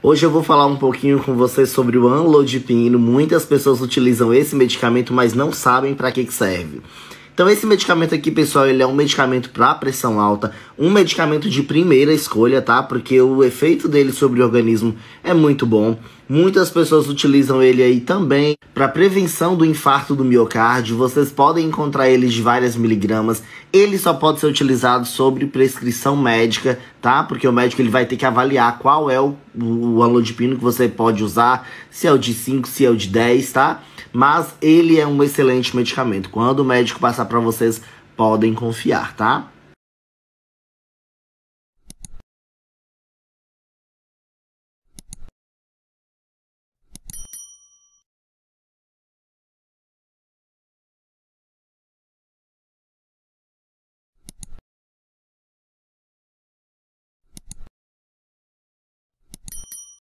Hoje eu vou falar um pouquinho com vocês sobre o anlodipino. Muitas pessoas utilizam esse medicamento, mas não sabem para que, que serve. Então esse medicamento aqui, pessoal, ele é um medicamento para pressão alta, um medicamento de primeira escolha, tá? Porque o efeito dele sobre o organismo é muito bom. Muitas pessoas utilizam ele aí também para prevenção do infarto do miocárdio. Vocês podem encontrar ele de várias miligramas. Ele só pode ser utilizado sobre prescrição médica, tá? Porque o médico ele vai ter que avaliar qual é o, o alodipino que você pode usar, se é o de 5, se é o de 10, tá? Mas ele é um excelente medicamento. Quando o médico passa para vocês podem confiar, tá?